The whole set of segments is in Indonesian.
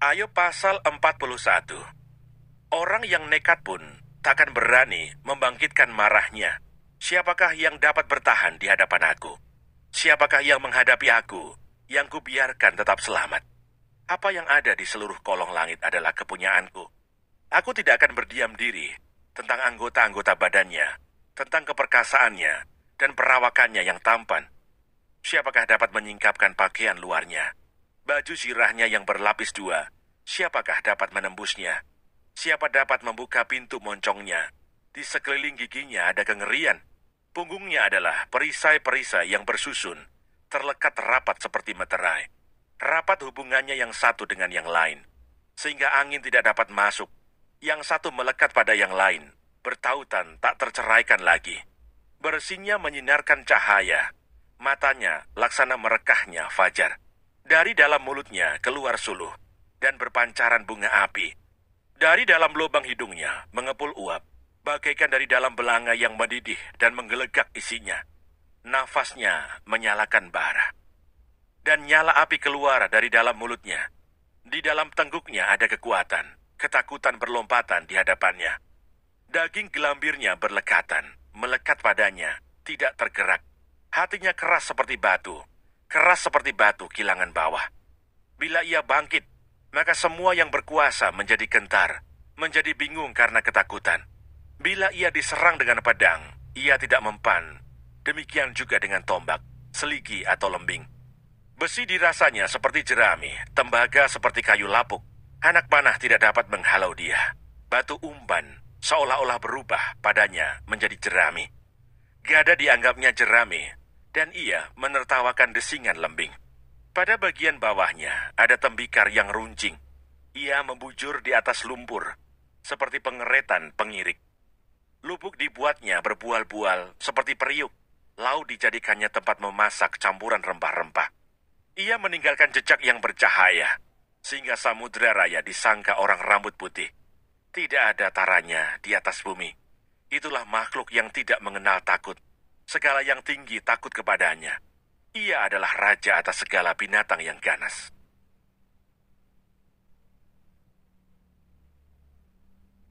Ayo pasal 41. Orang yang nekat pun takkan berani membangkitkan marahnya. Siapakah yang dapat bertahan di hadapan aku? Siapakah yang menghadapi aku, yang kubiarkan tetap selamat? Apa yang ada di seluruh kolong langit adalah kepunyaanku. Aku tidak akan berdiam diri tentang anggota-anggota badannya, tentang keperkasaannya, dan perawakannya yang tampan. Siapakah dapat menyingkapkan pakaian luarnya? Baju zirahnya yang berlapis dua. Siapakah dapat menembusnya? Siapa dapat membuka pintu moncongnya? Di sekeliling giginya ada kengerian. Punggungnya adalah perisai-perisai yang bersusun, terlekat rapat seperti meterai. Rapat hubungannya yang satu dengan yang lain, sehingga angin tidak dapat masuk. Yang satu melekat pada yang lain, bertautan tak terceraikan lagi. Bersinya menyinarkan cahaya, matanya laksana merekahnya fajar. Dari dalam mulutnya keluar suluh dan berpancaran bunga api. Dari dalam lubang hidungnya mengepul uap, bagaikan dari dalam belanga yang mendidih dan menggelegak isinya. Nafasnya menyalakan bara. Dan nyala api keluar dari dalam mulutnya. Di dalam tengguknya ada kekuatan, ketakutan berlompatan di hadapannya. Daging gelambirnya berlekatan, melekat padanya, tidak tergerak. Hatinya keras seperti batu, keras seperti batu kilangan bawah. Bila ia bangkit, maka semua yang berkuasa menjadi gentar, menjadi bingung karena ketakutan. Bila ia diserang dengan pedang, ia tidak mempan. Demikian juga dengan tombak, seligi atau lembing. Besi dirasanya seperti jerami, tembaga seperti kayu lapuk. Anak panah tidak dapat menghalau dia. Batu umban seolah-olah berubah padanya menjadi jerami. Gada dianggapnya jerami, dan ia menertawakan desingan lembing. Pada bagian bawahnya ada tembikar yang runcing. Ia membujur di atas lumpur, seperti pengeretan pengirik. Lubuk dibuatnya berbual-bual seperti periuk. Lau dijadikannya tempat memasak campuran rempah-rempah. Ia meninggalkan jejak yang bercahaya, sehingga samudera raya disangka orang rambut putih. Tidak ada taranya di atas bumi. Itulah makhluk yang tidak mengenal takut segala yang tinggi takut kepadanya. Ia adalah raja atas segala binatang yang ganas.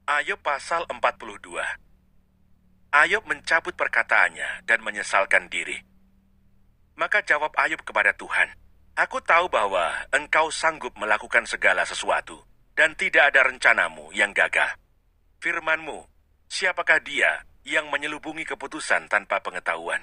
Ayub pasal 42 Ayub mencabut perkataannya dan menyesalkan diri. Maka jawab Ayub kepada Tuhan, Aku tahu bahwa engkau sanggup melakukan segala sesuatu, dan tidak ada rencanamu yang gagah. Firmanmu, siapakah dia yang menyelubungi keputusan tanpa pengetahuan.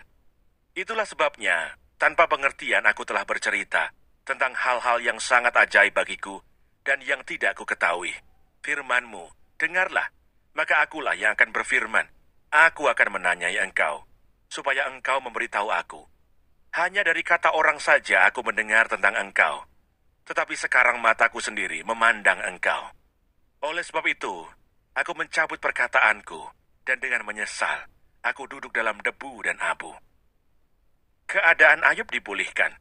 Itulah sebabnya, tanpa pengertian aku telah bercerita tentang hal-hal yang sangat ajaib bagiku dan yang tidak aku ketahui. Firmanmu, dengarlah, maka akulah yang akan berfirman. Aku akan menanyai engkau, supaya engkau memberitahu aku. Hanya dari kata orang saja aku mendengar tentang engkau, tetapi sekarang mataku sendiri memandang engkau. Oleh sebab itu, aku mencabut perkataanku dan dengan menyesal, aku duduk dalam debu dan abu. Keadaan Ayub dipulihkan.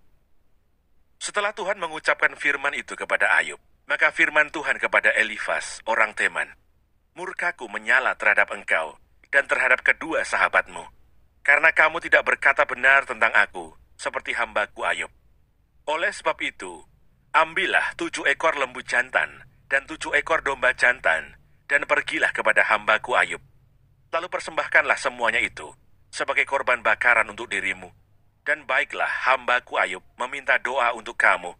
Setelah Tuhan mengucapkan firman itu kepada Ayub, maka firman Tuhan kepada Elifas, orang Teman, Murkaku menyala terhadap engkau dan terhadap kedua sahabatmu, karena kamu tidak berkata benar tentang aku, seperti hambaku Ayub. Oleh sebab itu, ambillah tujuh ekor lembu jantan dan tujuh ekor domba jantan, dan pergilah kepada hambaku Ayub, Lalu persembahkanlah semuanya itu sebagai korban bakaran untuk dirimu. Dan baiklah hambaku Ayub meminta doa untuk kamu,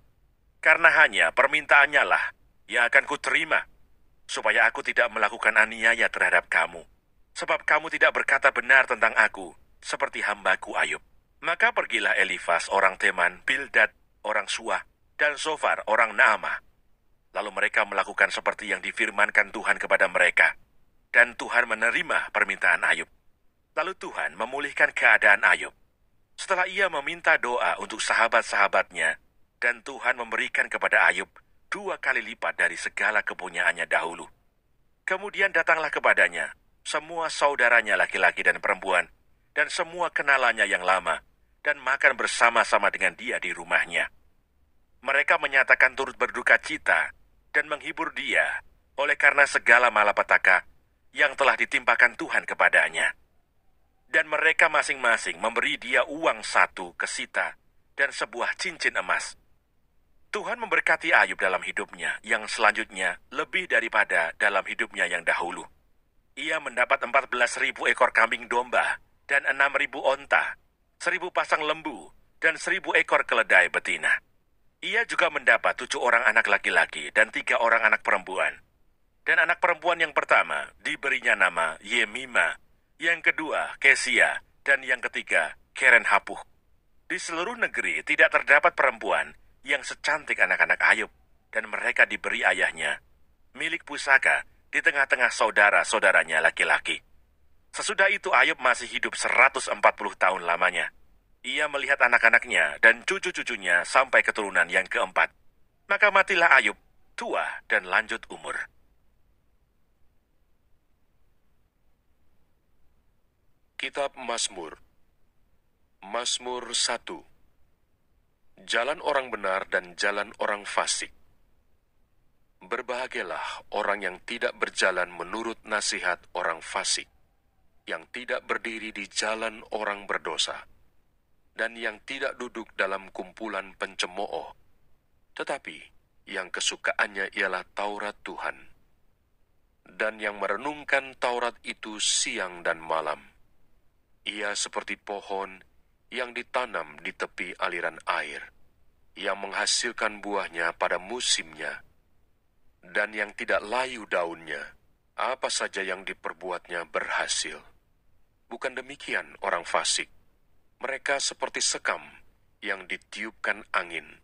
karena hanya permintaannya lah yang akan kuterima, supaya aku tidak melakukan aniaya terhadap kamu. Sebab kamu tidak berkata benar tentang aku, seperti hambaku Ayub. Maka pergilah Elifas orang Teman, Bildad orang Suah, dan Sofar orang Naama. Lalu mereka melakukan seperti yang difirmankan Tuhan kepada mereka dan Tuhan menerima permintaan Ayub. Lalu Tuhan memulihkan keadaan Ayub. Setelah ia meminta doa untuk sahabat-sahabatnya, dan Tuhan memberikan kepada Ayub dua kali lipat dari segala kepunyaannya dahulu. Kemudian datanglah kepadanya semua saudaranya laki-laki dan perempuan, dan semua kenalannya yang lama, dan makan bersama-sama dengan dia di rumahnya. Mereka menyatakan turut berduka cita dan menghibur dia oleh karena segala malapetaka yang telah ditimpakan Tuhan kepadanya. Dan mereka masing-masing memberi dia uang satu ke Sita dan sebuah cincin emas. Tuhan memberkati Ayub dalam hidupnya yang selanjutnya lebih daripada dalam hidupnya yang dahulu. Ia mendapat 14.000 ekor kambing domba dan 6.000 onta, 1.000 pasang lembu, dan 1.000 ekor keledai betina. Ia juga mendapat tujuh orang anak laki-laki dan tiga orang anak perempuan, dan anak perempuan yang pertama diberinya nama Yemima, yang kedua Kesia, dan yang ketiga Keren Hapuh. Di seluruh negeri tidak terdapat perempuan yang secantik anak-anak Ayub, dan mereka diberi ayahnya, milik pusaka, di tengah-tengah saudara-saudaranya laki-laki. Sesudah itu Ayub masih hidup 140 tahun lamanya. Ia melihat anak-anaknya dan cucu-cucunya sampai keturunan yang keempat. Maka matilah Ayub, tua dan lanjut umur. Kitab Mazmur Mazmur 1 Jalan orang benar dan jalan orang fasik Berbahagialah orang yang tidak berjalan menurut nasihat orang fasik yang tidak berdiri di jalan orang berdosa dan yang tidak duduk dalam kumpulan pencemooh tetapi yang kesukaannya ialah Taurat Tuhan dan yang merenungkan Taurat itu siang dan malam ia seperti pohon yang ditanam di tepi aliran air, yang menghasilkan buahnya pada musimnya, dan yang tidak layu daunnya. Apa saja yang diperbuatnya berhasil. Bukan demikian orang fasik. Mereka seperti sekam yang ditiupkan angin.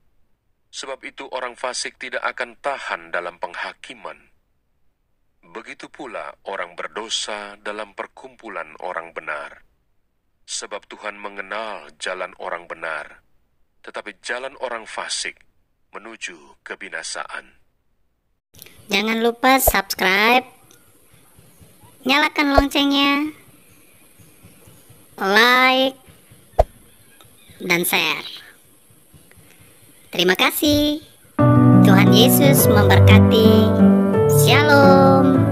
Sebab itu orang fasik tidak akan tahan dalam penghakiman. Begitu pula orang berdosa dalam perkumpulan orang benar sebab Tuhan mengenal jalan orang benar, tetapi jalan orang fasik menuju kebinasaan. Jangan lupa subscribe, nyalakan loncengnya, like, dan share. Terima kasih. Tuhan Yesus memberkati. Shalom.